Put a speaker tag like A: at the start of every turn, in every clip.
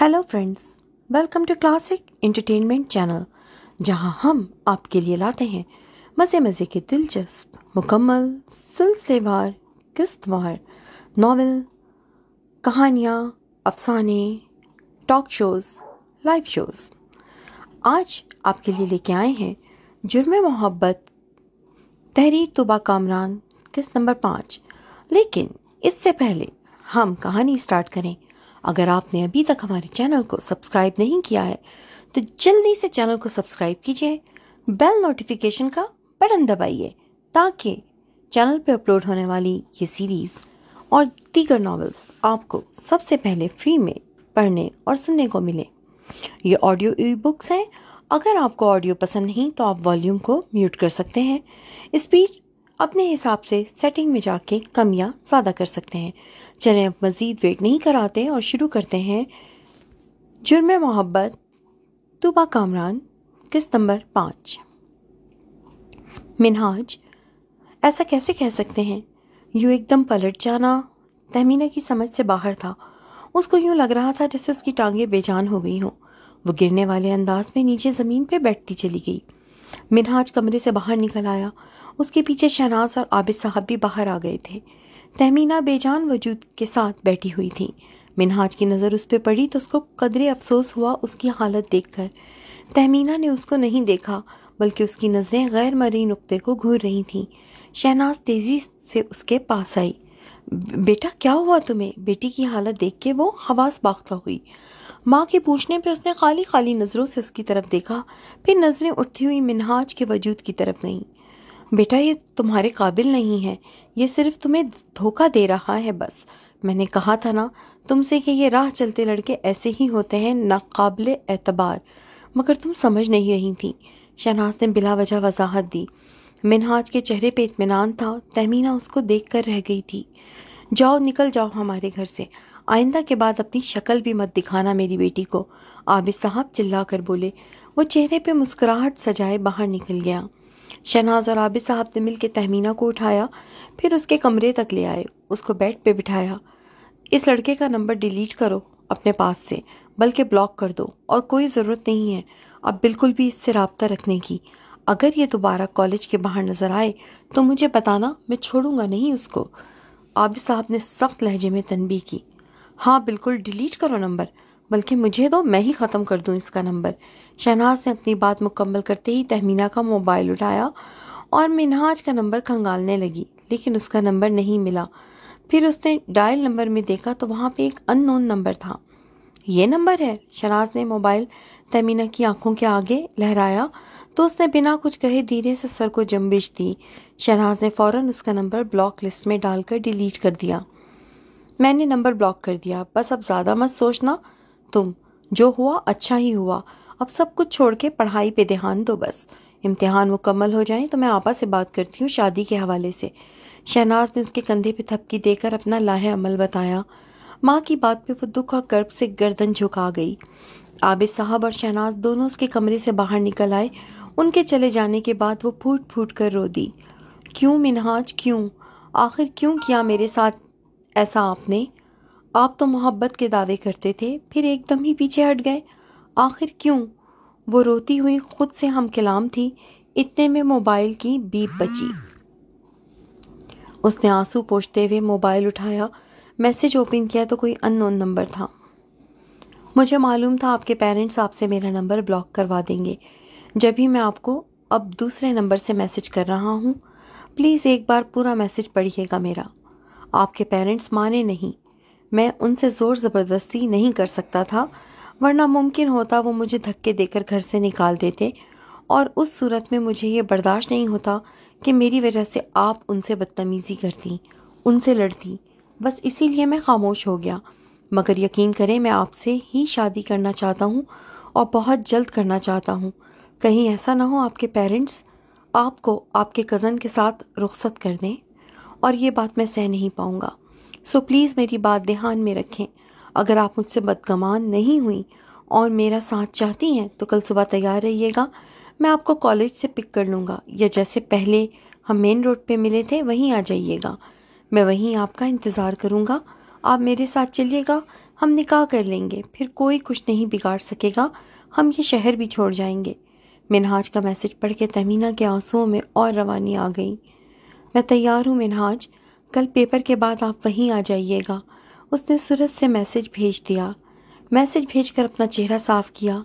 A: hello friends welcome to classic entertainment channel जहां हम आपके लिए लाते हैं मज़े मज़े के दिलचस्प मुकम्मल सिलसिलेवार किस्तवार नावल कहानियाँ अफसाने टॉक शोज़ लाइव शोज़ आज आपके लिए लेके आए हैं जुर्म मोहब्बत तहरीर तुबा कामरान किस्त नंबर पाँच लेकिन इससे पहले हम कहानी स्टार्ट करें अगर आपने अभी तक हमारे चैनल को सब्सक्राइब नहीं किया है तो जल्दी से चैनल को सब्सक्राइब कीजिए बेल नोटिफिकेशन का बटन दबाइए ताकि चैनल पर अपलोड होने वाली ये सीरीज़ और दीगर नावल्स आपको सबसे पहले फ्री में पढ़ने और सुनने को मिले ये ऑडियो ई बुक्स हैं अगर आपको ऑडियो पसंद नहीं तो आप वॉल्यूम को म्यूट कर सकते हैं स्पीड अपने हिसाब से सेटिंग में जाके कम या ज़्यादा कर सकते हैं चलें अब मज़ीद वेट नहीं कराते और शुरू करते हैं जुर्म मोहब्बत तुबा कामरान किस्त नंबर पाँच मिनहाज ऐसा कैसे कह सकते हैं यूँ एकदम पलट जाना तहमीना की समझ से बाहर था उसको यूँ लग रहा था जैसे उसकी टांगें बेजान हो गई हों वो गिरने वाले अंदाज में नीचे ज़मीन पर बैठती चली गई मिनहाज कमरे से बाहर निकल आया उसके पीछे शहनाज और आबिद साहब भी बाहर आ गए थे तहमीना बेजान वजूद के साथ बैठी हुई थी मिनहाज की नज़र उस पर पड़ी तो उसको कदरे अफसोस हुआ उसकी हालत देखकर तहमीना ने उसको नहीं देखा बल्कि उसकी नज़रें गैर मरी नुक्ते को घूर रही थीं शहनाज तेज़ी से उसके पास आई बेटा क्या हुआ तुम्हें बेटी की हालत देख के वो हवास बाख्ता हुई माँ के पूछने पे उसने खाली खाली नज़रों से उसकी तरफ देखा फिर नज़रें उठती हुई मिनहाज के वजूद की तरफ गईं बेटा ये तुम्हारे काबिल नहीं है ये सिर्फ तुम्हें धोखा दे रहा है बस मैंने कहा था ना तुमसे कि ये राह चलते लड़के ऐसे ही होते हैं नाकबिल एतबार मगर तुम समझ नहीं रही थी शहनाज ने बिला वजह वजाहत दी मिनहाज के चेहरे पे इतमान था तहमीना उसको देख कर रह गई थी जाओ निकल जाओ हमारे घर से आइंदा के बाद अपनी शक्ल भी मत दिखाना मेरी बेटी को आबिद साहब चिल्ला कर बोले वो चेहरे पे मुस्कुराहट सजाए बाहर निकल गया शहनाज और आबिद साहब ने मिल के तहमीना को उठाया फिर उसके कमरे तक ले आए उसको बेड पे बिठाया इस लड़के का नंबर डिलीट करो अपने पास से बल्कि ब्लॉक कर दो और कोई ज़रूरत नहीं है अब बिल्कुल भी इससे रबता रखने की अगर ये दोबारा कॉलेज के बाहर नज़र आए तो मुझे बताना मैं छोड़ूंगा नहीं उसको आबिद साहब ने सख्त लहजे में तनबी की हाँ बिल्कुल डिलीट करो नंबर बल्कि मुझे दो तो मैं ही ख़त्म कर दूँ इसका नंबर शहनाज ने अपनी बात मुकम्मल करते ही तहमीना का मोबाइल उठाया और मिनहाज का नंबर खंगालने लगी लेकिन उसका नंबर नहीं मिला फिर उसने डायल नंबर में देखा तो वहाँ पे एक अननोन नंबर था ये नंबर है शनाज ने मोबाइल तमीना की आंखों के आगे लहराया तो उसने बिना कुछ कहे धीरे से सर को जम्बिश दी शनाज ने फ़ौर उसका नंबर ब्लॉक लिस्ट में डालकर डिलीट कर दिया मैंने नंबर ब्लॉक कर दिया बस अब ज़्यादा मत सोचना तुम जो हुआ अच्छा ही हुआ अब सब कुछ छोड़ के पढ़ाई पे ध्यान दो बस इम्तहान मुकम्मल हो जाए तो मैं आपा से बात करती हूँ शादी के हवाले से शहनाज ने उसके कंधे पे थपकी देकर अपना लाह अमल बताया माँ की बात पे वो दुख और गर्भ से गर्दन झुका गई आबिद साहब और शहनाज दोनों उसके कमरे से बाहर निकल आए उनके चले जाने के बाद वो फूट फूट कर रो दी क्यों मिनहाज क्यों आखिर क्यों किया मेरे साथ ऐसा आपने आप तो मोहब्बत के दावे करते थे फिर एकदम ही पीछे हट गए आखिर क्यों वो रोती हुई खुद से हम कलाम थी इतने में मोबाइल की बीप बची उसने आंसू पोछते हुए मोबाइल उठाया मैसेज ओपन किया तो कोई अननोन नंबर था मुझे मालूम था आपके पेरेंट्स आपसे मेरा नंबर ब्लॉक करवा देंगे जब ही मैं आपको अब दूसरे नंबर से मैसेज कर रहा हूँ प्लीज़ एक बार पूरा मैसेज पढ़िएगा मेरा आपके पेरेंट्स माने नहीं मैं उनसे ज़ोर ज़बरदस्ती नहीं कर सकता था वरना मुमकिन होता वो मुझे धक्के देकर घर से निकाल देते और उस सूरत में मुझे ये बर्दाश्त नहीं होता कि मेरी वजह से आप उनसे बदतमीज़ी करती उनसे लड़ती बस इसीलिए मैं खामोश हो गया मगर यकीन करें मैं आपसे ही शादी करना चाहता हूँ और बहुत जल्द करना चाहता हूँ कहीं ऐसा ना हो आपके पेरेंट्स आपको आपके कज़न के साथ रुख्सत कर दें और ये बात मैं सह नहीं पाऊँगा सो प्लीज़ मेरी बात ध्यान में रखें अगर आप मुझसे बदगमान नहीं हुई और मेरा साथ चाहती हैं तो कल सुबह तैयार रहिएगा मैं आपको कॉलेज से पिक कर लूँगा या जैसे पहले हम मेन रोड पे मिले थे वहीं आ जाइएगा मैं वहीं आपका इंतज़ार करूँगा आप मेरे साथ चलिएगा हम निकाह कर लेंगे फिर कोई कुछ नहीं बिगाड़ सकेगा हम ये शहर भी छोड़ जाएंगे मिनहाज का मैसेज पढ़ के तमीना के आंसुओं में और रवानी आ गई मैं तैयार हूँ मिनहाज कल पेपर के बाद आप वहीं आ जाइएगा उसने सूरज से मैसेज भेज दिया मैसेज भेजकर अपना चेहरा साफ किया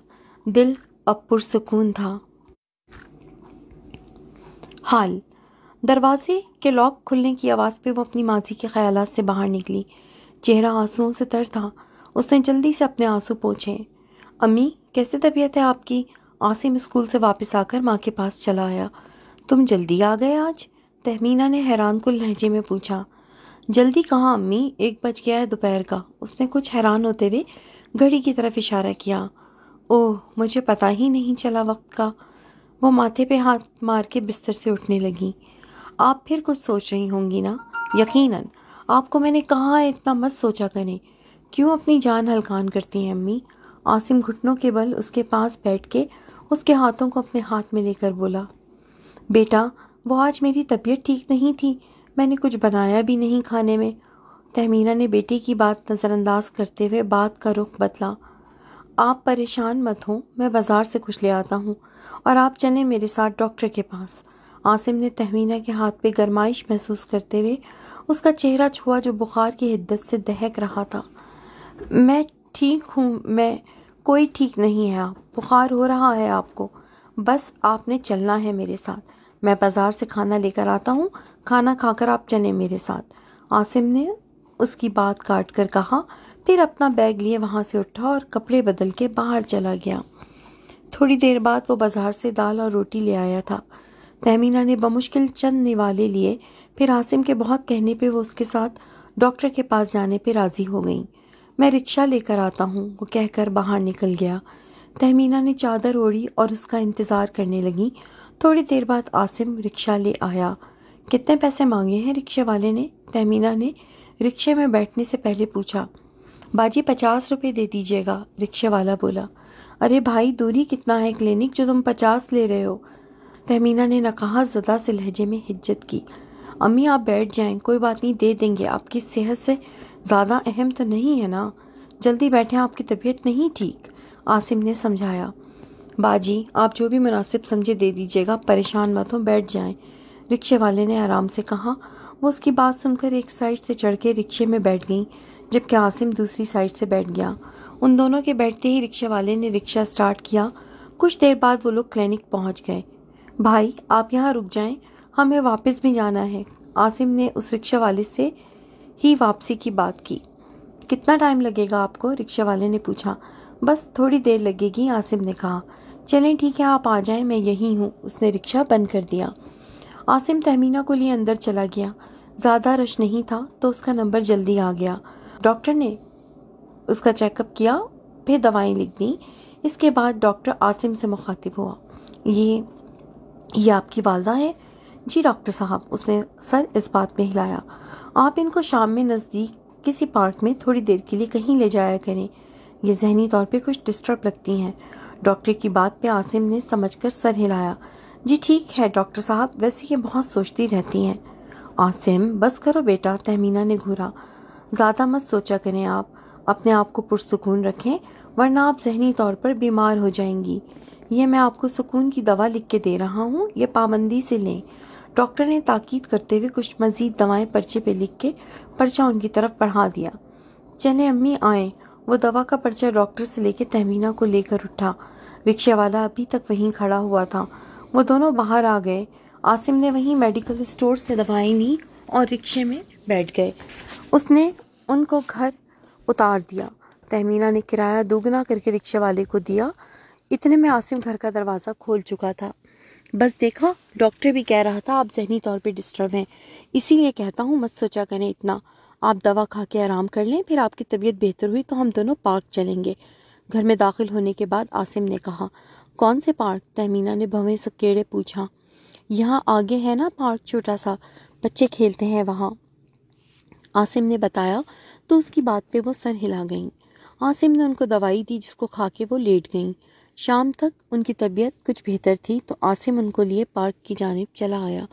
A: दिल अब पुरसकून था हाल दरवाजे के लॉक खुलने की आवाज़ पे वो अपनी माजी के ख्याल से बाहर निकली चेहरा आंसुओं से तर था उसने जल्दी से अपने आंसू पोंछे अम्मी कैसे तबीयत है आपकी आसिम स्कूल से वापस आकर माँ के पास चला आया तुम जल्दी आ गए आज तहमीना ने हैरान कुल लहजे में पूछा जल्दी कहाँ अम्मी एक बज गया है दोपहर का उसने कुछ हैरान होते हुए घड़ी की तरफ इशारा किया ओह मुझे पता ही नहीं चला वक्त का वो माथे पे हाथ मार के बिस्तर से उठने लगी आप फिर कुछ सोच रही होंगी ना यकीनन आपको मैंने कहा है इतना मत सोचा करें क्यों अपनी जान हलकान करती हैं अम्मी आसिम घुटनों के बल उसके पास बैठ के उसके हाथों को अपने हाथ में लेकर बोला बेटा वो आज मेरी तबीयत ठीक नहीं थी मैंने कुछ बनाया भी नहीं खाने में तहमीना ने बेटी की बात नज़रअंदाज करते हुए बात का रुख बदला आप परेशान मत हों मैं बाज़ार से कुछ ले आता हूँ और आप चलें मेरे साथ डॉक्टर के पास आसिम ने तहमीना के हाथ पे गरमाइश महसूस करते हुए उसका चेहरा छुआ जो बुखार की हिद्दत से दहक रहा था मैं ठीक हूँ मैं कोई ठीक नहीं है आप बुखार हो रहा है आपको बस आपने चलना है मेरे साथ मैं बाज़ार से खाना लेकर आता हूँ खाना खाकर आप चलें मेरे साथ आसिम ने उसकी बात काट कर कहा फिर अपना बैग लिए वहाँ से उठा और कपड़े बदल के बाहर चला गया थोड़ी देर बाद वो बाज़ार से दाल और रोटी ले आया था तहमीना ने बमुश्किल चंद निवाले लिए फिर आसिम के बहुत कहने पर वो उसके साथ डॉक्टर के पास जाने पर राज़ी हो गई मैं रिक्शा लेकर आता हूँ वो कहकर बाहर निकल गया तहमीना ने चादर ओढ़ी और उसका इंतज़ार करने लगी थोड़ी देर बाद आसिम रिक्शा ले आया कितने पैसे मांगे हैं रिक्शे वाले ने तहमीना ने रिक्शे में बैठने से पहले पूछा बाजी पचास रुपये दे दीजिएगा रिक्शे वाला बोला अरे भाई दूरी कितना है क्लिनिक जो तुम पचास ले रहे हो तहमीना ने नकाहा ज़दा से लहजे में हिज्जत की अम्मी आप बैठ जाएं कोई बात नहीं दे देंगे आपकी सेहत से ज़्यादा अहम तो नहीं है ना जल्दी बैठें आपकी तबीयत नहीं ठीक आसिम ने समझाया बाजी आप जो भी मुनासिब समझे दे दीजिएगा परेशान मत हो बैठ जाएं रिक्शे वाले ने आराम से कहा वो उसकी बात सुनकर एक साइड से चढ़ के रिक्शे में बैठ गई जबकि आसिम दूसरी साइड से बैठ गया उन दोनों के बैठते ही रिक्शे वाले ने रिक्शा स्टार्ट किया कुछ देर बाद वो लोग क्लिनिक पहुँच गए भाई आप यहाँ रुक जाए हमें वापस भी जाना है आसिम ने उस रिक्शा वाले से ही वापसी की बात की कितना टाइम लगेगा आपको रिक्शा वाले ने पूछा बस थोड़ी देर लगेगी आसिम ने कहा चलें ठीक है आप आ जाएं मैं यहीं हूँ उसने रिक्शा बंद कर दिया आसिम तहमीना को लिए अंदर चला गया ज़्यादा रश नहीं था तो उसका नंबर जल्दी आ गया डॉक्टर ने उसका चेकअप किया फिर दवाएं लिख दी इसके बाद डॉक्टर आसिम से मुखातिब हुआ ये ये आपकी वालदा है जी डॉक्टर साहब उसने सर इस बात में हिलाया आप इनको शाम में नज़दीक किसी पार्क में थोड़ी देर के लिए कहीं ले जाया करें ये जहनी तौर पे कुछ डिस्टर्ब लगती हैं डॉक्टर की बात पे आसिम ने समझकर सर हिलाया जी ठीक है डॉक्टर साहब वैसे ये बहुत सोचती रहती हैं आसिम बस करो बेटा तहमीना ने घूरा ज़्यादा मत सोचा करें आप अपने आप को पुरसकून रखें वरना आप जहनी तौर पर बीमार हो जाएंगी ये मैं आपको सुकून की दवा लिख के दे रहा हूँ ये पाबंदी से लें डॉक्टर ने ताकीद करते हुए कुछ मज़ीद दवाएं पर्चे पे लिख के पर्चा उनकी तरफ बढ़ा दिया चले अम्मी आएँ वो दवा का पर्चा डॉक्टर से लेकर तहमीना को लेकर उठा रिक्शे वाला अभी तक वहीं खड़ा हुआ था वो दोनों बाहर आ गए आसिम ने वहीं मेडिकल स्टोर से दवाई ली और रिक्शे में बैठ गए उसने उनको घर उतार दिया तहमीना ने किराया दोगुना करके रिक्शे वाले को दिया इतने में आसिम घर का दरवाज़ा खोल चुका था बस देखा डॉक्टर भी कह रहा था आप जहनी तौर पे डिस्टर्ब हैं इसीलिए कहता हूँ मत सोचा करें इतना आप दवा खा के आराम कर लें फिर आपकी तबीयत बेहतर हुई तो हम दोनों पार्क चलेंगे घर में दाखिल होने के बाद आसिम ने कहा कौन से पार्क तहमीना ने भवें सकेड़े पूछा यहाँ आगे है ना पार्क छोटा सा बच्चे खेलते हैं वहाँ आसिम ने बताया तो उसकी बात पे वो सर हिला गई आसिम ने उनको दवाई दी जिसको खा के वो लेट गईं शाम तक उनकी तबीयत कुछ बेहतर थी तो आसिम उनको लिए पार्क की जानब चला आया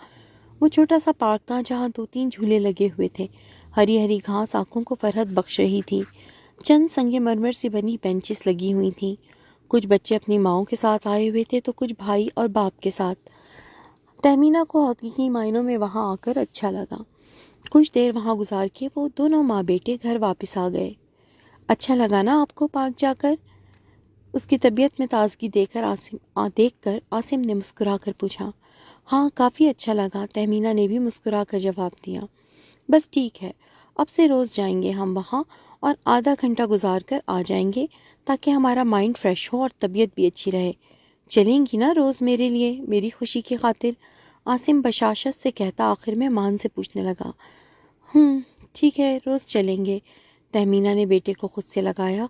A: वो छोटा सा पार्क था जहाँ दो तीन झूले लगे हुए थे हरी हरी घास आंखों को फरहत बख्श रही थी चंद संगे मरमर से बनी बेंचेस लगी हुई थी कुछ बच्चे अपनी माओ के साथ आए हुए थे तो कुछ भाई और बाप के साथ तहमीना को हकीकी मायनों में वहाँ आकर अच्छा लगा कुछ देर वहाँ गुजार के वो दोनों माँ बेटे घर वापस आ गए अच्छा लगा ना आपको पार्क जाकर उसकी तबीयत में ताजगी देकर आसिम आ देख कर आसिम ने मुस्कुरा कर पूछा हाँ काफ़ी अच्छा लगा तहमीना ने भी मुस्कुरा कर जवाब दिया बस ठीक है अब से रोज़ जाएंगे हम वहाँ और आधा घंटा गुजार कर आ जाएंगे ताकि हमारा माइंड फ्रेश हो और तबीयत भी अच्छी रहे चलेंगी ना रोज़ मेरे लिए मेरी खुशी की खातिर आसिम बशाशत से कहता आखिर में मान से पूछने लगा हम्म, ठीक है रोज़ चलेंगे तहमीना ने बेटे को खुद से लगाया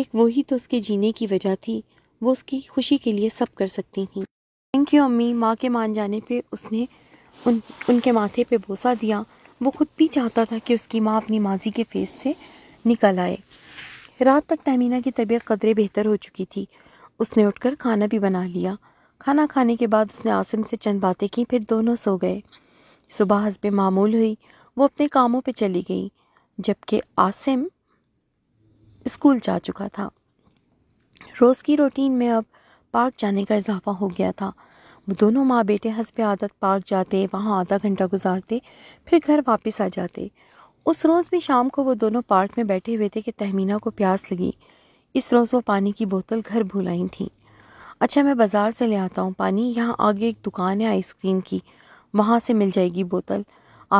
A: एक वही तो उसके जीने की वजह थी वो उसकी खुशी के लिए सब कर सकती थी थैंक यू अम्मी माँ के मान जाने पे उसने उन उनके माथे पे भोसा दिया वो खुद भी चाहता था कि उसकी माँ अपनी माजी के फेस से निकल आए रात तक तहमीना की तबीयत कदरे बेहतर हो चुकी थी उसने उठकर खाना भी बना लिया खाना खाने के बाद उसने आसिम से चंद बातें की फिर दोनों सो गए सुबह हसब मामूल हुई वो अपने कामों पे चली गई जबकि आसिम स्कूल जा चुका था रोज़ की रूटीन में अब पार्क जाने का इजाफा हो गया था वो दोनों माँ बेटे हंसब आदत पार्क जाते वहाँ आधा घंटा गुजारते फिर घर वापस आ जाते उस रोज़ भी शाम को वो दोनों पार्क में बैठे हुए थे कि तहमीना को प्यास लगी इस रोज़ वो पानी की बोतल घर भूल आई थी अच्छा मैं बाज़ार से ले आता हूँ पानी यहाँ आगे एक दुकान है आइसक्रीम की वहाँ से मिल जाएगी बोतल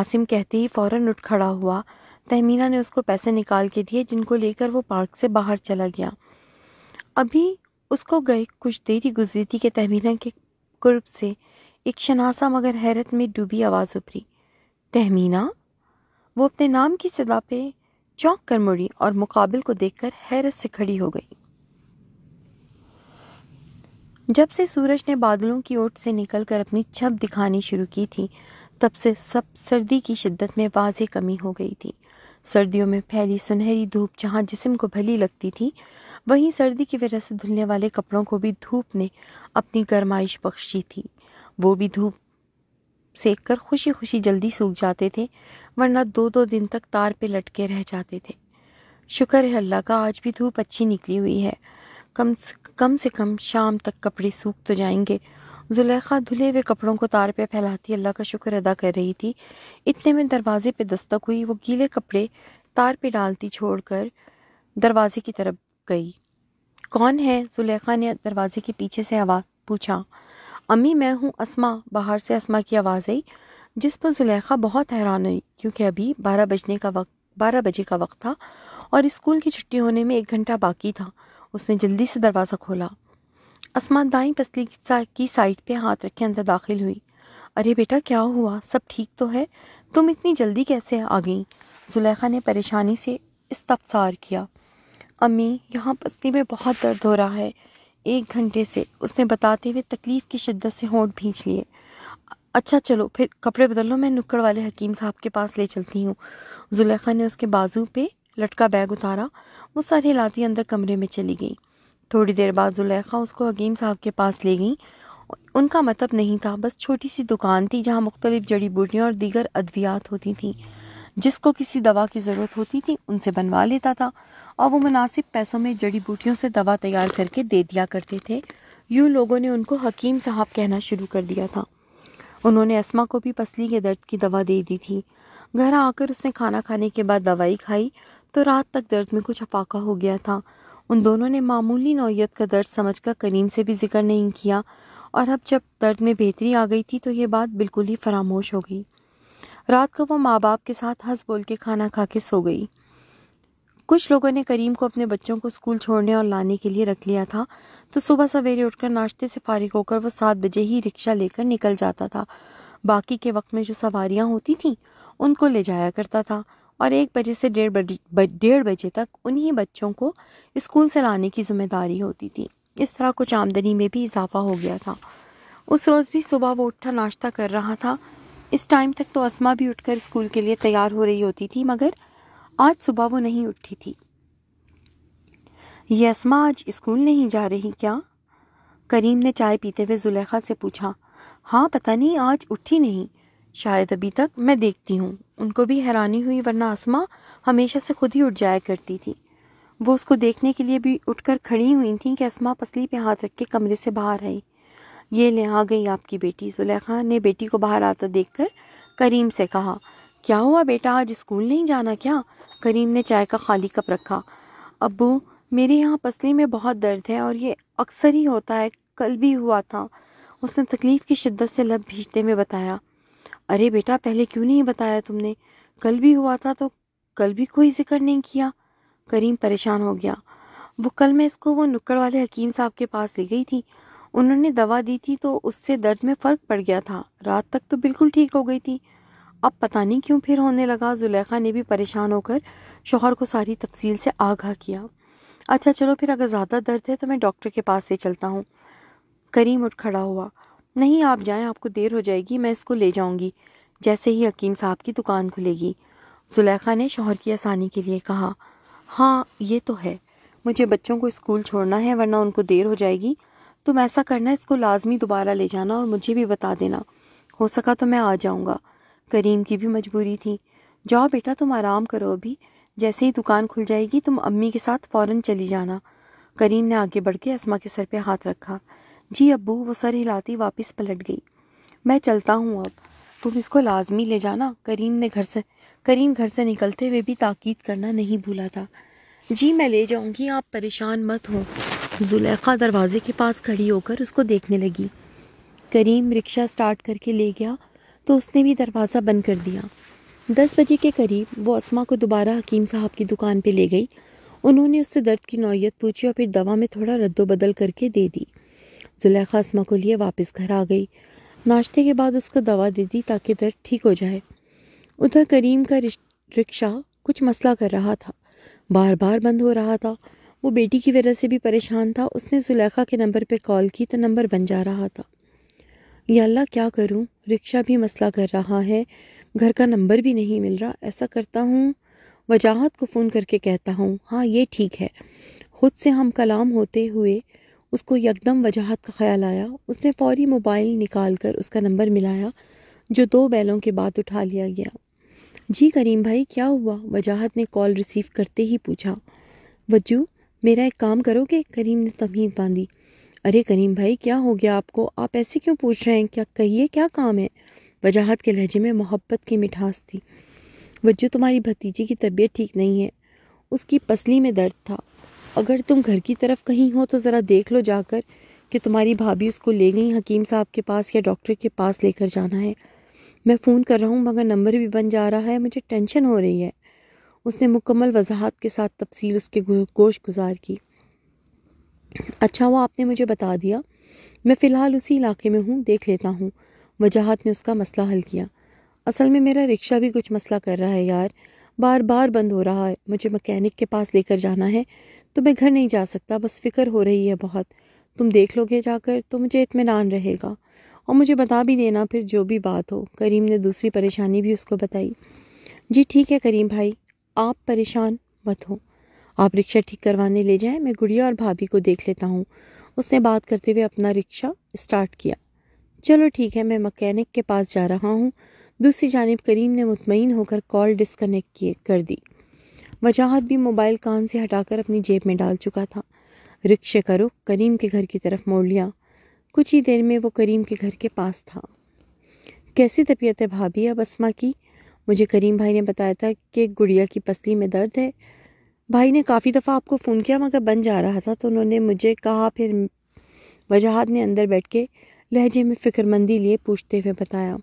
A: आसिम कहते ही फ़ौर उठ खड़ा हुआ तहमीना ने उसको पैसे निकाल के दिए जिनको लेकर वो पार्क से बाहर चला गया अभी उसको गए कुछ देरी गुजरी थी कि तहमीना के कुर्ब से एक शनासा मगर हैरत में डूबी आवाज़ उभरी तहमीना वो अपने नाम की सदा पे चौंक कर मुड़ी और मुकाबिल को देखकर हैरत से खड़ी हो गई जब से सूरज ने बादलों की ओट से निकलकर अपनी छप दिखानी शुरू की थी तब से सब सर्दी की शिद्दत में वाजे कमी हो गई थी सर्दियों में फैली सुनहरी धूप जहाँ जिस्म को भली लगती थी वहीं सर्दी की वजह से धुलने वाले कपड़ों को भी धूप ने अपनी गर्माइश बख्शी थी वो भी धूप सेक कर खुशी खुशी जल्दी सूख जाते थे वरना दो दो दिन तक तार पे लटके रह जाते थे शुक्र है अल्लाह का आज भी धूप अच्छी निकली हुई है कम कम से कम शाम तक कपड़े सूख तो जाएंगे जुलेखा धुले हुए कपड़ों को तार पे फैलाती अल्लाह का शुक्र अदा कर रही थी इतने में दरवाजे पे दस्तक हुई वो गीले कपड़े तार पे डालती छोड़कर दरवाजे की तरफ गई कौन है जुलेखा ने दरवाजे के पीछे से आवाज़ पूछा अम्मी मैं हूँ असमा बाहर से असमा की आवाज़ आई जिस पर जुलेखा बहुत हैरान हुई क्योंकि अभी बारह बजने का वक्त बारह बजे का वक्त था और स्कूल की छुट्टी होने में एक घंटा बाकी था उसने जल्दी से दरवाज़ा खोला असमा दाई पसली की साइड पे हाथ रखे अंदर दाखिल हुई अरे बेटा क्या हुआ सब ठीक तो है तुम इतनी जल्दी कैसे आ गई जुलेखा ने परेशानी से इस्तफसार किया अम्मी यहाँ पसली में बहुत दर्द हो रहा है एक घंटे से उसने बताते हुए तकलीफ़ की शिद्दत से होंठ भींच लिए अच्छा चलो फिर कपड़े बदल लो मैं नुक्कड़ वाले हकीम साहब के पास ले चलती हूँ जुलेखा ने उसके बाजू पे लटका बैग उतारा वो सर हिलाती अंदर कमरे में चली गई थोड़ी देर बाद जुलेखा उसको हकीम साहब के पास ले गई उनका मतलब नहीं था बस छोटी सी दुकान थी जहाँ मुख्तलिफ जड़ी बूटियाँ और दीगर अद्वियात होती थी जिसको किसी दवा की ज़रूरत होती थी उनसे बनवा लेता था और वो मुनासिब पैसों में जड़ी बूटियों से दवा तैयार करके दे दिया करते थे यूँ लोगों ने उनको हकीम साहब कहना शुरू कर दिया था उन्होंने असमा को भी पसली के दर्द की दवा दे दी थी घर आकर उसने खाना खाने के बाद दवाई खाई तो रात तक दर्द में कुछ अफाका हो गया था उन दोनों ने मामूली नौीयत का दर्द समझकर करीम से भी जिक्र नहीं किया और अब जब दर्द में बेहतरी आ गई थी तो ये बात बिल्कुल ही फरामोश हो गई रात को वो माँ बाप के साथ हंस बोल के खाना खा के सो गई कुछ लोगों ने करीम को अपने बच्चों को स्कूल छोड़ने और लाने के लिए रख लिया था तो सुबह सवेरे उठकर नाश्ते से फारिग होकर वो सात बजे ही रिक्शा लेकर निकल जाता था बाकी के वक्त में जो सवारियाँ होती थीं उनको ले जाया करता था और एक बजे से डेढ़ बजे डेढ़ बजे तक उन्हीं बच्चों को स्कूल से लाने की जिम्मेदारी होती थी इस तरह कुछ आमदनी में भी इजाफा हो गया था उस रोज़ भी सुबह वो उठा नाश्ता कर रहा था इस टाइम तक तो असमा भी उठकर स्कूल के लिए तैयार हो रही होती थी मगर आज सुबह वो नहीं उठी थी यसमा आज स्कूल नहीं जा रही क्या करीम ने चाय पीते हुए जुलेखा से पूछा हाँ पता नहीं आज उठी नहीं शायद अभी तक मैं देखती हूँ उनको भी हैरानी हुई वरना आसमा हमेशा से खुद ही उठ जाया करती थी वो उसको देखने के लिए भी उठकर खड़ी हुई थी कि आसमा पसली पे हाथ रख के कमरे से बाहर आई ये ले आ गई आपकी बेटी जुलेखा ने बेटी को बाहर आता देखकर करीम से कहा क्या हुआ बेटा आज स्कूल नहीं जाना क्या करीम ने चाय का खाली कप रखा अबू मेरे यहाँ पसली में बहुत दर्द है और ये अक्सर ही होता है कल भी हुआ था उसने तकलीफ़ की शिद्दत से लब भीजते में बताया अरे बेटा पहले क्यों नहीं बताया तुमने कल भी हुआ था तो कल भी कोई जिक्र नहीं किया करीम परेशान हो गया वो कल मैं इसको वो नुक्कड़ वाले हकीम साहब के पास ले गई थी उन्होंने दवा दी थी तो उससे दर्द में फ़र्क पड़ गया था रात तक तो बिल्कुल ठीक हो गई थी अब पता नहीं क्यों फिर होने लगा जुलेखा ने भी परेशान होकर शोहर को सारी तफसील से आगाह किया अच्छा चलो फिर अगर ज़्यादा दर्द है तो मैं डॉक्टर के पास से चलता हूँ करीम उठ खड़ा हुआ नहीं आप जाएं आपको देर हो जाएगी मैं इसको ले जाऊंगी जैसे ही हकीम साहब की दुकान खुलेगी जुलेखा ने शोहर की आसानी के लिए कहा हाँ ये तो है मुझे बच्चों को स्कूल छोड़ना है वरना उनको देर हो जाएगी तुम ऐसा करना इसको लाजमी दोबारा ले जाना और मुझे भी बता देना हो सका तो मैं आ जाऊँगा करीम की भी मजबूरी थी जाओ बेटा तुम आराम करो अभी जैसे ही दुकान खुल जाएगी तुम अम्मी के साथ फ़ौरन चली जाना करीम ने आगे बढ़ के असमा के सर पे हाथ रखा जी अब्बू वो सर हिलाती वापस पलट गई मैं चलता हूँ अब तुम इसको लाजमी ले जाना करीम ने घर से करीम घर से निकलते हुए भी ताकीद करना नहीं भूला था जी मैं ले जाऊँगी आप परेशान मत हो जुलेखा दरवाजे के पास खड़ी होकर उसको देखने लगी करीम रिक्शा स्टार्ट करके ले गया तो उसने भी दरवाज़ा बंद कर दिया दस बजे के करीब वो असमा को दोबारा हकीम साहब की दुकान पर ले गई उन्होंने उससे दर्द की नौीयत पूछी और फिर दवा में थोड़ा रद्दोबदल करके दे दी जुलेखा असमा को लिए वापस घर आ गई नाश्ते के बाद उसको दवा दे दी ताकि दर्द ठीक हो जाए उधर करीम का रिक्शा कुछ मसला कर रहा था बार बार बंद हो रहा था वो बेटी की वजह से भी परेशान था उसने जुलेखा के नंबर पे कॉल की तो नंबर बन जा रहा था या अल्लाह क्या करूं रिक्शा भी मसला कर रहा है घर का नंबर भी नहीं मिल रहा ऐसा करता हूँ वजाहत को फ़ोन करके कहता हूँ हाँ ये ठीक है ख़ुद से हम कलाम होते हुए उसको यकदम वजाहत का ख्याल आया उसने फौरी मोबाइल निकाल कर उसका नंबर मिलाया जो दो बैलों के बाद उठा लिया गया जी करीम भाई क्या हुआ वजाहत ने कॉल रिसीव करते ही पूछा वजू मेरा एक काम करोगे करीम ने तमीज़ बांधी अरे करीम भाई क्या हो गया आपको आप ऐसे क्यों पूछ रहे हैं क्या कहिए क्या काम है वजाहत के लहजे में मोहब्बत की मिठास थी वजह तुम्हारी भतीजी की तबीयत ठीक नहीं है उसकी पसली में दर्द था अगर तुम घर की तरफ कहीं हो तो ज़रा देख लो जाकर कि तुम्हारी भाभी उसको ले गई हकीम साहब के पास या डॉक्टर के पास लेकर जाना है मैं फ़ोन कर रहा हूँ मगर नंबर भी बन जा रहा है मुझे टेंशन हो रही है उसने मुकम्मल वजाहत के साथ तफसील उसके गोश गुजार की अच्छा वो आपने मुझे बता दिया मैं फ़िलहाल उसी इलाके में हूँ देख लेता हूँ वजाहत ने उसका मसला हल किया असल में मेरा रिक्शा भी कुछ मसला कर रहा है यार बार बार बंद हो रहा है मुझे मकैनिक के पास लेकर जाना है तो मैं घर नहीं जा सकता बस फिक्र हो रही है बहुत तुम देख लोगे जाकर तो मुझे इतमान रहेगा और मुझे बता भी देना फिर जो भी बात हो करीम ने दूसरी परेशानी भी उसको बताई जी ठीक है करीम भाई आप परेशान मत हो आप रिक्शा ठीक करवाने ले जाएं मैं गुड़िया और भाभी को देख लेता हूँ उसने बात करते हुए अपना रिक्शा स्टार्ट किया चलो ठीक है मैं मकैनिक के पास जा रहा हूँ दूसरी जानब करीम ने मुतमिन होकर कॉल डिसकनेक्ट किए कर दी वजाहत भी मोबाइल कान से हटाकर अपनी जेब में डाल चुका था रिक्शे का रुख करीम के घर की तरफ मोड़ लिया कुछ ही देर में वो करीम के घर के पास था कैसी तबीयत है भाभी अब असमा की मुझे करीम भाई ने बताया था कि गुड़िया की पसली में दर्द है भाई ने काफ़ी दफ़ा आपको फ़ोन किया मगर बन जा रहा था तो उन्होंने मुझे कहा फिर वजाहत ने अंदर बैठ के लहजे में फ़िक्रमंदी लिए पूछते हुए बताया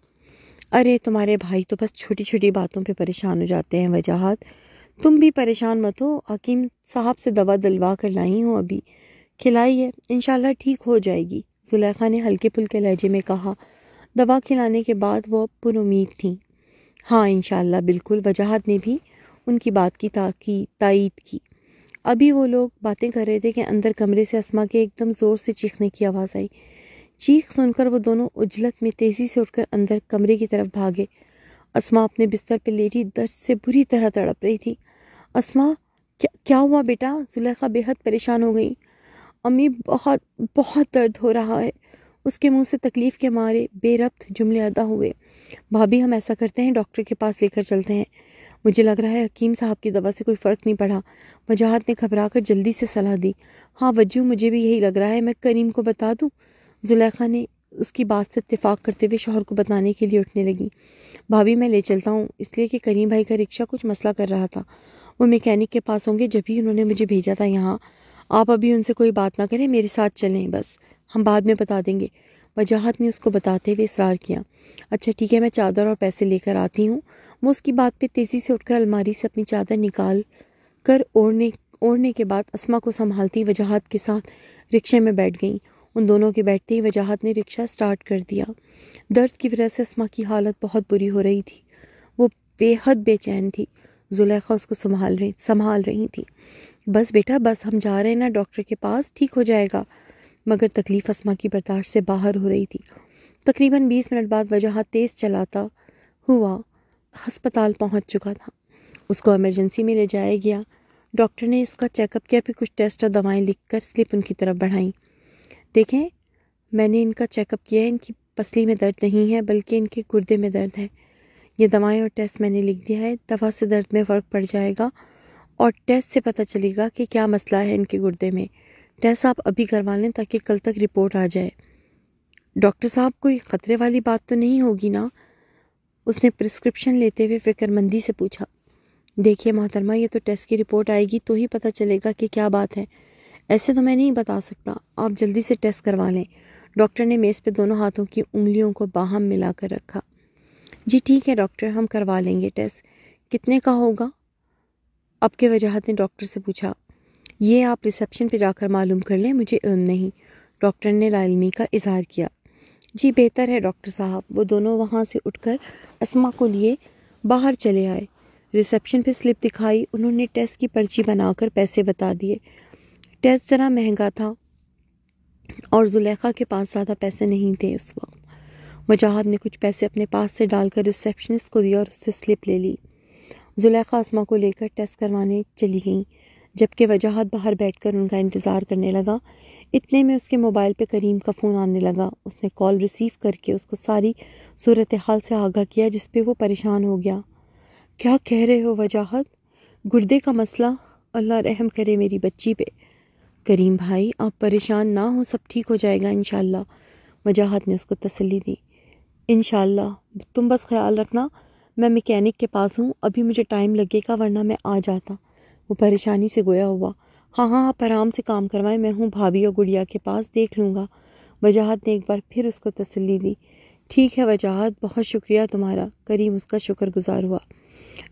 A: अरे तुम्हारे भाई तो बस छोटी छोटी बातों पे परेशान हो जाते हैं वजाहत तुम भी परेशान मत हो हकीम साहब से दवा दिलवा कर लाई हूँ अभी खिलाई है इन ठीक हो जाएगी जुलेखा ने हल्के फुल्के लहजे में कहा दवा खिलाने के बाद वह पुरुद थी हाँ इन बिल्कुल वजाहत ने भी उनकी बात की ताकी तइद की अभी वो लोग बातें कर रहे थे कि अंदर कमरे से आसमा के एकदम ज़ोर से चीखने की आवाज़ आई चीख सुनकर वो दोनों उजलत में तेज़ी से उठकर अंदर कमरे की तरफ भागे आसमां अपने बिस्तर पर लेटी दर्द से बुरी तरह तड़प रही थी आसमा क्या क्या हुआ बेटा जुलेखा बेहद परेशान हो गई अम्मी बहुत बहुत दर्द हो रहा है उसके मुंह से तकलीफ़ के मारे बेरब्त जुमले अदा हुए भाभी हम ऐसा करते हैं डॉक्टर के पास लेकर चलते हैं मुझे लग रहा है हकीम साहब की दवा से कोई फ़र्क नहीं पड़ा वजाहत ने घबरा कर जल्दी से सलाह दी हाँ वजू मुझे भी यही लग रहा है मैं करीम को बता दूँ जुलेखा ने उसकी बात से इतफाक़ करते हुए शोहर को बताने के लिए उठने लगी भाभी मैं ले चलता हूँ इसलिए कि करीम भाई का रिक्शा कुछ मसला कर रहा था वो मैकेनिक के पास होंगे जब भी उन्होंने मुझे भेजा था यहाँ आप अभी उनसे कोई बात ना करें मेरे साथ चलें बस हम बाद में बता देंगे वजाहत ने उसको बताते हुए इसरार किया अच्छा ठीक है मैं चादर और पैसे लेकर आती हूँ वो उसकी बात पे तेज़ी से उठकर अलमारी से अपनी चादर निकाल कर ओढ़ने ओढ़ने के बाद असमा को संभालती वजाहत के साथ रिक्शे में बैठ गई उन दोनों के बैठते ही वजाहत ने रिक्शा स्टार्ट कर दिया दर्द की वजह से असमा की हालत बहुत बुरी हो रही थी वो बेहद बेचैन थी जुलेखा उसको संभाल रही संभाल रही थी बस बेटा बस हम जा रहे हैं ना डॉक्टर के पास ठीक हो जाएगा मगर तकलीफ़ असमा की बर्दाश्त से बाहर हो रही थी तकरीबन बीस मिनट बाद वजाहत तेज़ चलाता हुआ हस्पताल पहुंच चुका था उसको एमरजेंसी में ले जाया गया डॉक्टर ने इसका चेकअप किया फिर कुछ टेस्ट और दवाएं लिखकर स्लिप उनकी तरफ बढ़ाई देखें मैंने इनका चेकअप किया है इनकी पसली में दर्द नहीं है बल्कि इनके गुर्दे में दर्द है ये दवाएं और टेस्ट मैंने लिख दिया है दवा से दर्द में फ़र्क पड़ जाएगा और टेस्ट से पता चलेगा कि क्या मसला है इनके गुर्दे में टेस्ट आप अभी करवा लें ताकि कल तक रिपोर्ट आ जाए डॉक्टर साहब कोई ख़तरे वाली बात तो नहीं होगी ना उसने प्रिस्क्रिप्शन लेते हुए फिक्रमंदी से पूछा देखिए मोहतरमा ये तो टेस्ट की रिपोर्ट आएगी तो ही पता चलेगा कि क्या बात है ऐसे तो मैं नहीं बता सकता आप जल्दी से टेस्ट करवा लें डॉक्टर ने मेज़ पे दोनों हाथों की उंगलियों को बाहम मिलाकर रखा जी ठीक है डॉक्टर हम करवा लेंगे टेस्ट कितने का होगा अब के वजाहत ने डॉक्टर से पूछा ये आप रिसेप्शन पर जाकर मालूम कर लें मुझे इल्म नहीं डॉक्टर ने लालमी का इजहार किया जी बेहतर है डॉक्टर साहब वो दोनों वहाँ से उठकर असमा को लिए बाहर चले आए रिसेप्शन पे स्लिप दिखाई उन्होंने टेस्ट की पर्ची बनाकर पैसे बता दिए टेस्ट ज़रा महंगा था और जुलेखा के पास ज़्यादा पैसे नहीं थे उस वक्त वजाहत ने कुछ पैसे अपने पास से डालकर रिसेप्शनिस्ट को दिया और उससे स्लिप ले ली जुलेखा आसमा को लेकर टेस्ट करवाने चली गई जबकि वजाहत बाहर बैठकर उनका इंतज़ार करने लगा इतने में उसके मोबाइल पे करीम का फ़ोन आने लगा उसने कॉल रिसीव करके उसको सारी सूरत हाल से आगाह किया जिस पे वो परेशान हो गया क्या कह रहे हो वजाहत गुर्दे का मसला अल्लाह रहम करे मेरी बच्ची पे करीम भाई आप परेशान ना हो सब ठीक हो जाएगा इन वजाहत ने उसको तसली दी इन तुम बस ख्याल रखना मैं मैकेनिक के पास हूँ अभी मुझे टाइम लगेगा वरना मैं आ जाता वो परेशानी से गोया हुआ हाँ हाँ आप आराम से काम करवाएं मैं हूँ भाभी और गुड़िया के पास देख लूँगा वजाहत ने एक बार फिर उसको तसल्ली दी ठीक है वजाहत बहुत शुक्रिया तुम्हारा करीम उसका शुक्रगुजार हुआ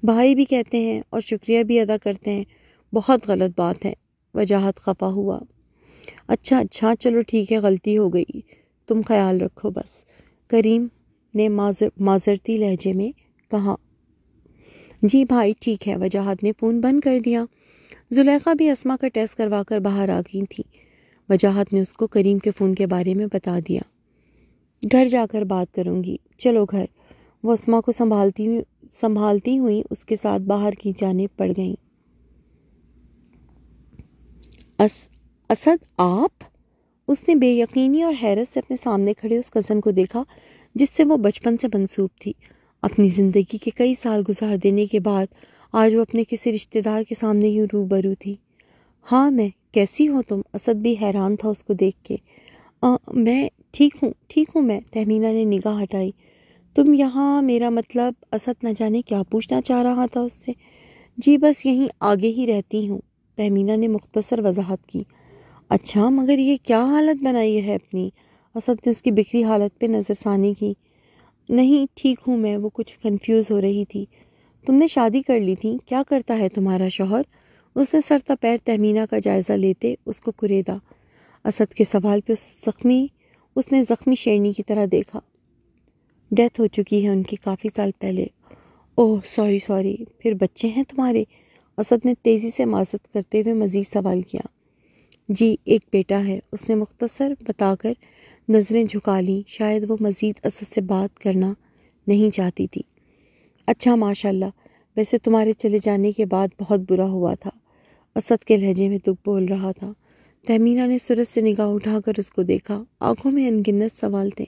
A: भाई भी कहते हैं और शुक्रिया भी अदा करते हैं बहुत गलत बात है वजाहत खफा हुआ अच्छा अच्छा चलो ठीक है गलती हो गई तुम ख्याल रखो बस करीम ने माजर माजरती लहजे में कहा जी भाई ठीक है वजाहत ने फ़ोन बंद कर दिया जुलेखा भी असमा का टेस्ट करवा कर बाहर आ गई थी वजाहत ने उसको करीम के फ़ोन के बारे में बता दिया घर जाकर बात करूँगी चलो घर वो असमा को संभालती हुई संभालती हुई उसके साथ बाहर की जाने पड़ गई अस, असद आप उसने बेयकीनी और हैरत से अपने सामने खड़े उस कज़न को देखा जिससे वो बचपन से मंसूब थी अपनी ज़िंदगी के कई साल गुजार देने के बाद आज वो अपने किसी रिश्तेदार के सामने यूँ रूबरू थी हाँ मैं कैसी हो तुम असद भी हैरान था उसको देख के आ, मैं ठीक हूँ ठीक हूँ मैं तहमीना ने निगाह हटाई तुम यहाँ मेरा मतलब असद न जाने क्या पूछना चाह रहा था उससे जी बस यहीं आगे ही रहती हूँ तहमीना ने मुख्तसर वजाहत की अच्छा मगर ये क्या हालत बनाई है अपनी असद ने उसकी बिखरी हालत पर नज़रसानी की नहीं ठीक हूँ मैं वो कुछ कंफ्यूज हो रही थी तुमने शादी कर ली थी क्या करता है तुम्हारा शोहर उसने सरता पैर तहमीना का जायज़ा लेते उसको कुरेदा असद के सवाल पे उस जख्मी उसने ज़ख्मी शेरनी की तरह देखा डेथ हो चुकी है उनकी काफ़ी साल पहले ओह सॉरी सॉरी फिर बच्चे हैं तुम्हारे असद ने तेज़ी से माजत करते हुए मज़ीद सवाल किया जी एक बेटा है उसने मुख्तसर बताकर नज़रें झुका लीं शायद वो मज़ीद असद से बात करना नहीं चाहती थी अच्छा माशाल्लाह वैसे तुम्हारे चले जाने के बाद बहुत बुरा हुआ था असद के लहजे में दुख बोल रहा था तहमीना ने सूरज से निगाह उठाकर उसको देखा आंखों में अनगिनत सवाल थे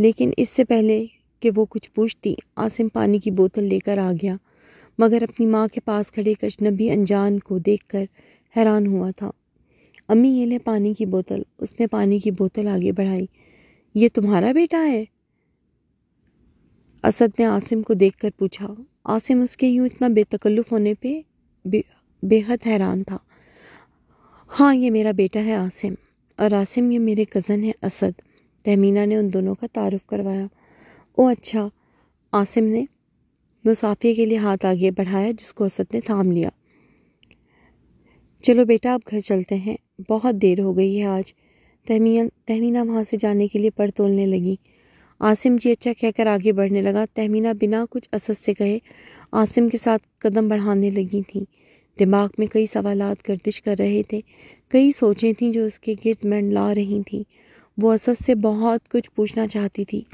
A: लेकिन इससे पहले कि वो कुछ पूछती आसिम पानी की बोतल लेकर आ गया मगर अपनी माँ के पास खड़े कशनबी अनजान को कर हैरान हुआ था अम्मी ये ले पानी की बोतल उसने पानी की बोतल आगे बढ़ाई ये तुम्हारा बेटा है असद ने आसिम को देखकर पूछा आसिम उसके यूँ इतना बेतकल्लुफ़ होने पे बेहद हैरान था हाँ ये मेरा बेटा है आसिम और आसिम ये मेरे कज़न है असद तहमीना ने उन दोनों का तारुफ करवाया ओ अच्छा आसिम ने मुसाफिर के लिए हाथ आगे बढ़ाया जिसको असद ने थाम लिया चलो बेटा आप घर चलते हैं बहुत देर हो गई है आज तहमीन तहमीना वहाँ से जाने के लिए पर तोलने लगी आसिम जी अच्छा कहकर आगे बढ़ने लगा तहमीना बिना कुछ असद से कहे आसिम के साथ कदम बढ़ाने लगी थी दिमाग में कई सवाल गर्दिश कर रहे थे कई सोचें थीं जो उसके गिरद ला रही थीं वो असद से बहुत कुछ पूछना चाहती थी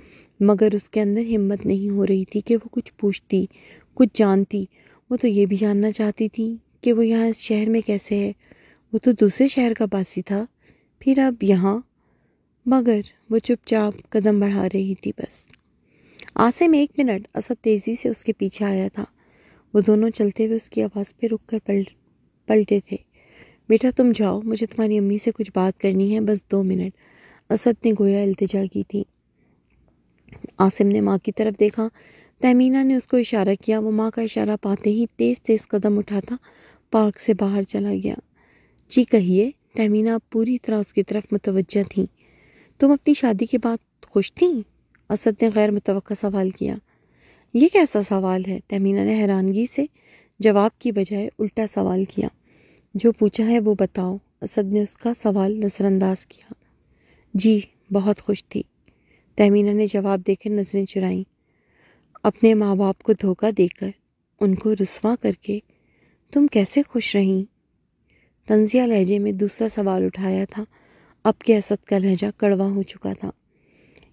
A: मगर उसके अंदर हिम्मत नहीं हो रही थी कि वो कुछ पूछती कुछ जानती वो तो ये भी जानना चाहती थी कि वो यहाँ इस शहर में कैसे है वो तो दूसरे शहर का बासी था फिर अब यहाँ मगर वो चुपचाप कदम बढ़ा रही थी बस आसिम एक मिनट असद तेज़ी से उसके पीछे आया था वो दोनों चलते हुए उसकी आवाज़ पे रुक कर पलट पलटे थे बेटा तुम जाओ मुझे तुम्हारी अम्मी से कुछ बात करनी है बस दो मिनट असद ने गोया अल्तजा की थी आसिम ने माँ की तरफ देखा तहमीना ने उसको इशारा किया वो माँ का इशारा पाते ही तेज़ तेज़ कदम उठाता पार्क से बाहर चला गया जी कहिए तहमीना पूरी तरह उसकी तरफ मुतवजह थी तुम अपनी शादी के बाद खुश थी असद ने गैर मुतव सवाल किया ये कैसा सवाल है तहमीना ने हैरानगी से जवाब की बजाय उल्टा सवाल किया जो पूछा है वो बताओ असद ने उसका सवाल नज़रअंदाज किया जी बहुत खुश थी तहमीना ने जवाब देकर नज़रें चुराईं अपने माँ बाप को धोखा देकर उनको रसवा करके तुम कैसे खुश रहीं तंजिया लहजे में दूसरा सवाल उठाया था अब के असद का लहजा कड़वा हो चुका था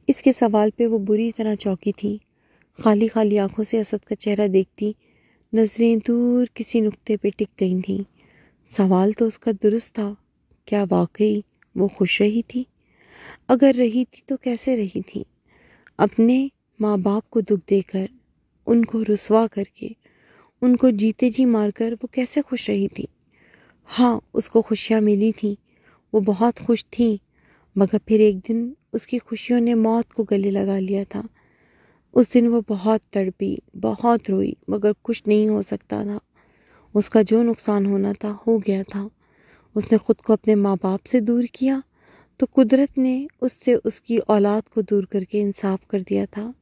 A: इसके सवाल पे वो बुरी तरह चौकी थी खाली खाली आंखों से असद का चेहरा देखती नज़रें दूर किसी नुक्ते पे टिक गई थीं सवाल तो उसका दुरुस्त था क्या वाकई वो खुश रही थी अगर रही थी तो कैसे रही थी अपने माँ बाप को दुख देकर उनको रसवा करके उनको जीते जी मारकर वो कैसे खुश रही थी हाँ उसको खुशियाँ मिली थीं वो बहुत खुश थी मगर फिर एक दिन उसकी खुशियों ने मौत को गले लगा लिया था उस दिन वो बहुत तड़पी बहुत रोई मगर कुछ नहीं हो सकता था उसका जो नुकसान होना था हो गया था उसने ख़ुद को अपने माँ बाप से दूर किया तो कुदरत ने उससे उसकी औलाद को दूर करके इंसाफ कर दिया था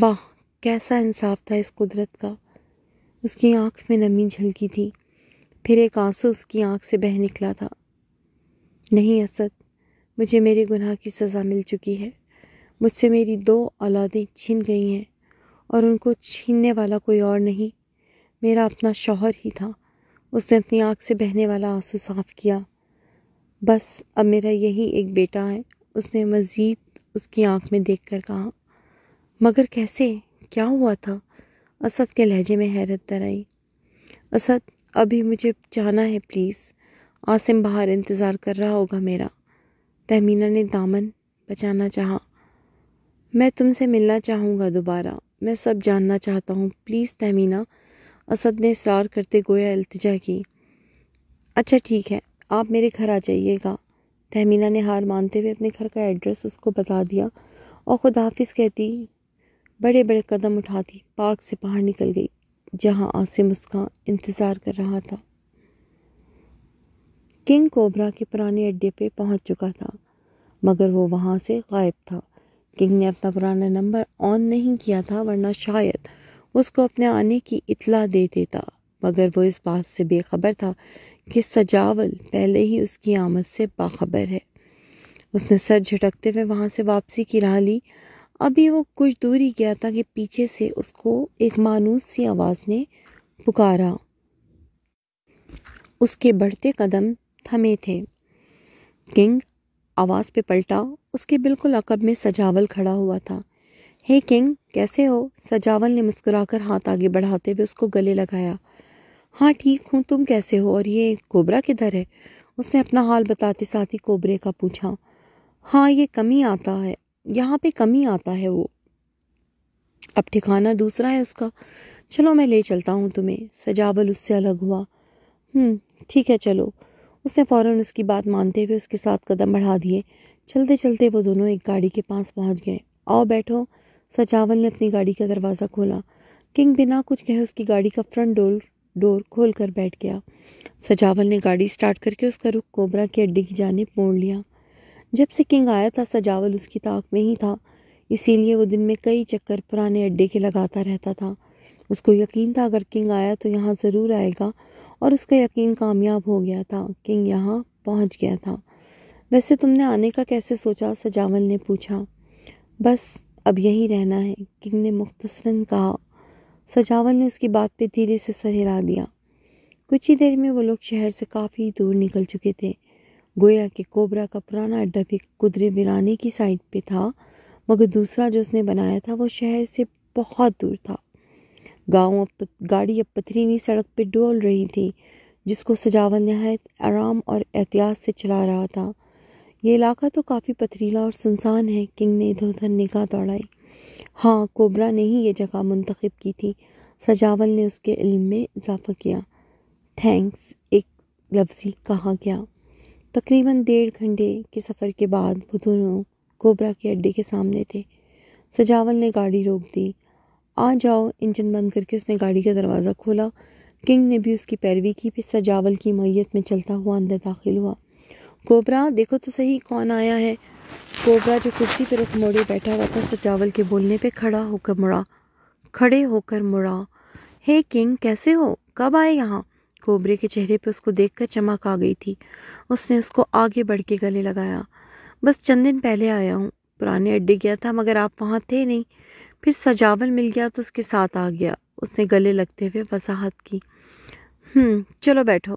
A: वाह कैसा इंसाफ था इस कुदरत का उसकी आँख में नमी झलकी थी फिर एक आंसू उसकी आँख से बह निकला था नहीं असद मुझे मेरे गुनाह की सज़ा मिल चुकी है मुझसे मेरी दो औलादें छीन गई हैं और उनको छीनने वाला कोई और नहीं मेरा अपना शौहर ही था उसने अपनी आँख से बहने वाला आंसू साफ किया बस अब मेरा यही एक बेटा है उसने मज़ीद उसकी आँख में देख कर कहा मगर कैसे क्या हुआ था असद के लहजे में हैरत दर आई असद अभी मुझे जाना है प्लीज़ आसिम बाहर इंतज़ार कर रहा होगा मेरा तहमीना ने दामन बचाना चाहा मैं तुमसे मिलना चाहूँगा दोबारा मैं सब जानना चाहता हूँ प्लीज़ तहमीना असद ने इसरार करते गोया अल्तजा की अच्छा ठीक है आप मेरे घर आ जाइएगा तहमीना ने हार मानते हुए अपने घर का एड्रेस उसको बता दिया और खुद हाफिस कहती बड़े बड़े कदम उठाती पार्क से बाहर निकल गई जहाँ आसिम उसका इंतज़ार कर रहा था किंग कोबरा के पुराने अड्डे पे पहुंच चुका था मगर वो वहाँ से गायब था किंग ने अपना पुराना नंबर ऑन नहीं किया था वरना शायद उसको अपने आने की इतला दे देता मगर वो इस बात से बेखबर था कि सजावल पहले ही उसकी आमद से बाखबर है उसने सर झटकते हुए वहाँ से वापसी की राह ली अभी वो कुछ दूर ही गया था कि पीछे से उसको एक मानूस सी आवाज़ ने पुकारा उसके बढ़ते कदम थमे थे किंग आवाज़ पे पलटा उसके बिल्कुल अकब में सजावल खड़ा हुआ था हे किंग कैसे हो सजावल ने मुस्कुराकर हाथ आगे बढ़ाते हुए उसको गले लगाया हाँ ठीक हूँ तुम कैसे हो और ये कोबरा किधर है उसने अपना हाल बताते साथ ही कोबरे का पूछा हाँ ये कमी आता है यहाँ पे कमी आता है वो अब ठिकाना दूसरा है उसका चलो मैं ले चलता हूँ तुम्हें सजावल उससे अलग हुआ हम्म, ठीक है चलो उसने फ़ौरन उसकी बात मानते हुए उसके साथ कदम बढ़ा दिए चलते चलते वो दोनों एक गाड़ी के पास पहुंच गए आओ बैठो सचावन ने अपनी गाड़ी का दरवाज़ा खोला किंग बिना कुछ कहे उसकी गाड़ी का फ्रंट डोर डोर खोल कर बैठ गया सजावल ने गाड़ी स्टार्ट करके उसका रुख कोबरा की अड्डी की जाने मोड़ लिया जब से किंग आया था सजावल उसकी ताक में ही था इसीलिए वो दिन में कई चक्कर पुराने अड्डे के लगाता रहता था उसको यकीन था अगर किंग आया तो यहाँ ज़रूर आएगा और उसका यकीन कामयाब हो गया था किंग यहाँ पहुँच गया था वैसे तुमने आने का कैसे सोचा सजावल ने पूछा बस अब यहीं रहना है किंग ने मुख्तसरन कहा सजावल ने उसकी बात पे धीरे से सर हिला दिया कुछ ही देर में वो लोग शहर से काफ़ी दूर निकल चुके थे गोया कि कोबरा का पुराना अड्डा भी कुदरे बिराने की साइड पे था मगर दूसरा जो उसने बनाया था वो शहर से बहुत दूर था गाँव अब गाड़ी अब पथरीली सड़क पर डोल रही थी जिसको सजावन नहायत आराम और एहतियात से चला रहा था ये इलाका तो काफ़ी पथरीला और सुनसान है किंग ने इधर उधर निगाह दौड़ाई हाँ कोबरा ने ही ये जगह मुंतखब की थी सजावल ने उसके इल्म में इजाफा किया थैंक्स एक लफ्जी कहा गया तकरीबन डेढ़ घंटे के सफ़र के बाद वो दोनों कोबरा के अड्डे के सामने थे सजावल ने गाड़ी रोक दी आ जाओ इंजन बंद करके उसने गाड़ी का दरवाज़ा खोला किंग ने भी उसकी पैरवी की फिर सजावल की मैयत में चलता हुआ अंदर दाखिल हुआ कोबरा देखो तो सही कौन आया है कोबरा जो कुर्सी पर रुख मोड़े बैठा हुआ था सजावल के बोलने पे खड़ा होकर मुड़ा खड़े होकर मुड़ा हे किंग कैसे हो कब आए यहाँ कोबरे के चेहरे पे उसको देखकर चमक आ गई थी उसने उसको आगे बढ़ के गले लगाया बस चंद दिन पहले आया हूँ पुराने अड्डे गया था मगर आप वहाँ थे नहीं फिर सजावल मिल गया तो उसके साथ आ गया उसने गले लगते हुए वजाहत की हम्म, चलो बैठो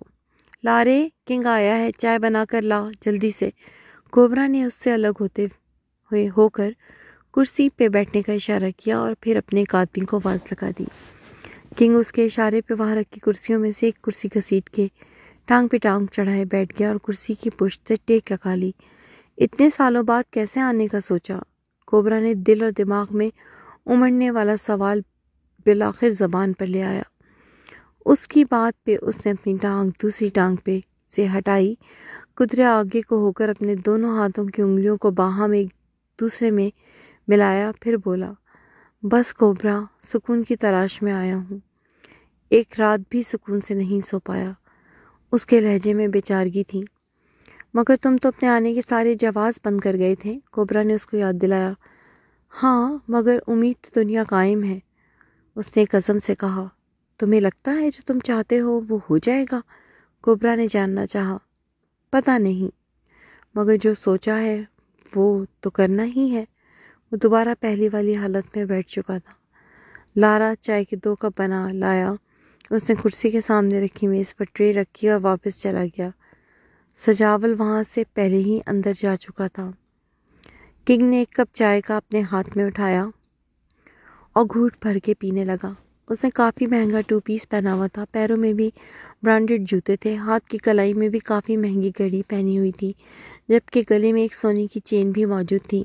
A: ला किंग आया है चाय बना कर ला जल्दी से कोबरा ने उससे अलग होते हुए होकर कुर्सी पे बैठने का इशारा किया और फिर अपने एक आदमी को आवाज़ लगा दी किंग उसके इशारे पे वहाँ रखी कुर्सियों में से एक कुर्सी घसीट के टांग पे टांग चढ़ाए बैठ गया और कुर्सी की पुश्त से टेक लगा ली इतने सालों बाद कैसे आने का सोचा कोबरा ने दिल और दिमाग में उमड़ने वाला सवाल बिल आखिर ज़बान पर ले आया उसकी बात पे उसने अपनी टांग दूसरी टांग पे से हटाई कुदरा आगे को होकर अपने दोनों हाथों की उंगलियों को बाह में एक दूसरे में मिलाया फिर बोला बस कोबरा सुकून की तलाश में आया हूँ एक रात भी सुकून से नहीं सो पाया उसके लहजे में बेचारगी थी मगर तुम तो अपने आने के सारे जवाब बंद कर गए थे कोबरा ने उसको याद दिलाया हाँ मगर उम्मीद तो दुनिया कायम है उसने कसम से कहा तुम्हें लगता है जो तुम चाहते हो वो हो जाएगा कोबरा ने जानना चाहा पता नहीं मगर जो सोचा है वो तो करना ही है वो दोबारा पहली वाली हालत में बैठ चुका था लारा चाय के दो कप बना लाया उसने कुर्सी के सामने रखी मेज़ पर ट्रे रखी और वापस चला गया सजावल वहाँ से पहले ही अंदर जा चुका था किंग ने एक कप चाय का अपने हाथ में उठाया और घूट भर के पीने लगा उसने काफ़ी महंगा टू पीस पहना हुआ था पैरों में भी ब्रांडेड जूते थे हाथ की कलाई में भी काफ़ी महंगी घड़ी पहनी हुई थी जबकि गले में एक सोने की चेन भी मौजूद थी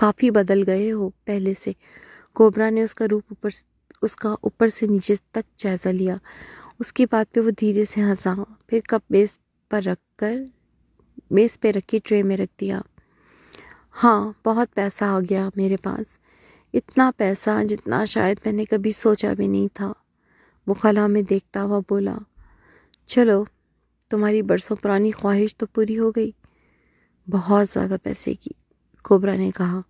A: काफ़ी बदल गए हो पहले से कोबरा ने उसका रूप ऊपर उसका ऊपर से नीचे तक जायज़ा लिया उसकी बात पे वो धीरे से हंसा फिर कप बेस पर रख कर मेज़ पे रखी ट्रे में रख दिया हाँ बहुत पैसा आ गया मेरे पास इतना पैसा जितना शायद मैंने कभी सोचा भी नहीं था वो खला में देखता हुआ बोला चलो तुम्हारी बरसों पुरानी ख्वाहिश तो पूरी हो गई बहुत ज़्यादा पैसे की कोबरा ने कहा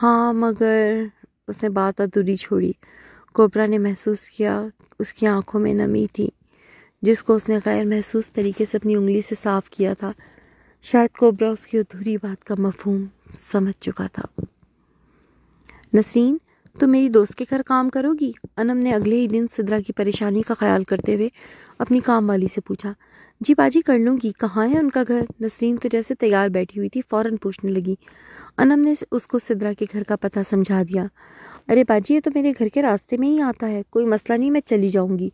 A: हाँ मगर उसने बात अधूरी छोड़ी कोबरा ने महसूस किया उसकी आंखों में नमी थी जिसको उसने गैर महसूस तरीके से अपनी उंगली से साफ़ किया था शायद कोबरा उसकी अधूरी बात का मफहम समझ चुका था नसरीन तो मेरी दोस्त के घर काम करोगी अनम ने अगले ही दिन सिद्रा की परेशानी का ख्याल करते हुए अपनी काम वाली से पूछा जी बाजी कर लूँगी कहाँ है उनका घर नसरीन तो जैसे तैयार बैठी हुई थी फ़ौरन पूछने लगी अनम ने उसको सिद्रा के घर का पता समझा दिया अरे बाजी ये तो मेरे घर के रास्ते में ही आता है कोई मसला नहीं मैं चली जाऊँगी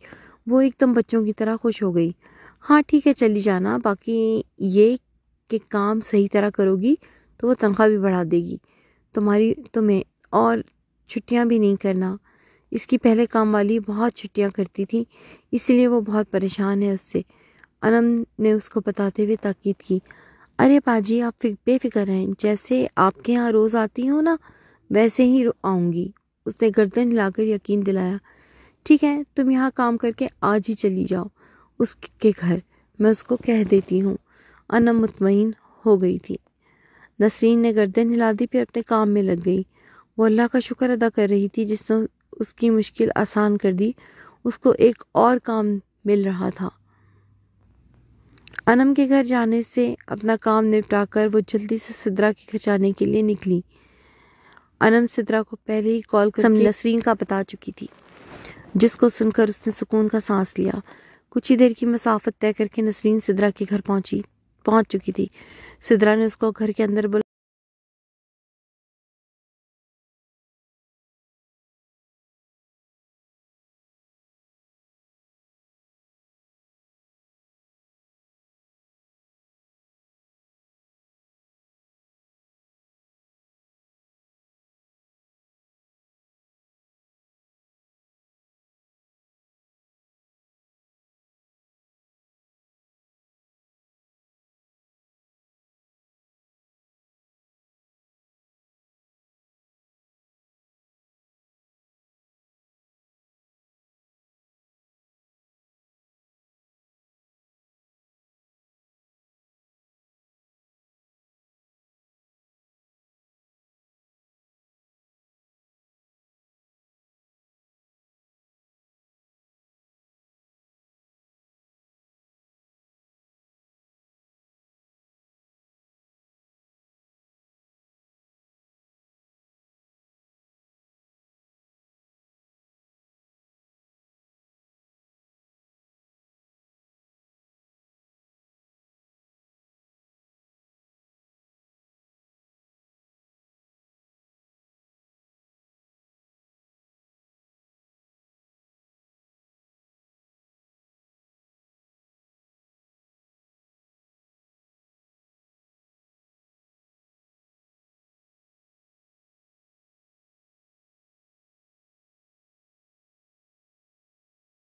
A: वो एकदम बच्चों की तरह खुश हो गई हाँ ठीक है चली जाना बाकी ये कि काम सही तरह करोगी तो वो तनख्वाह भी बढ़ा देगी तुम्हारी तुम्हें और छुट्टियाँ भी नहीं करना इसकी पहले काम वाली बहुत छुट्टियाँ करती थी इसलिए वो बहुत परेशान है उससे अनम ने उसको बताते हुए ताकीद की अरे पाजी आप बेफिक्र हैं जैसे आपके यहाँ रोज़ आती हो ना वैसे ही आऊँगी उसने गर्दन हिलाकर यकीन दिलाया ठीक है तुम यहाँ काम करके आज ही चली जाओ उसके घर मैं उसको कह देती हूँ अनम मुतमिन हो गई थी नसरीन ने गर्दन हिला दी फिर अपने काम में लग गई वो अल्लाह का शुक्र अदा कर रही थी जिसने उसकी मुश्किल आसान कर दी उसको एक और काम मिल रहा था अनम के घर जाने से अपना काम निपटा कर वो जल्दी से सिद्रा के घर जाने के लिए निकली अनम सिद्रा को पहले ही कॉल कर नसरीन का बता चुकी थी जिसको सुनकर उसने सुकून का सांस लिया कुछ ही देर की मसाफत तय करके नसरीन सिद्रा के घर पहुंची पहुंच चुकी थी सिद्रा ने उसको घर के अंदर बुला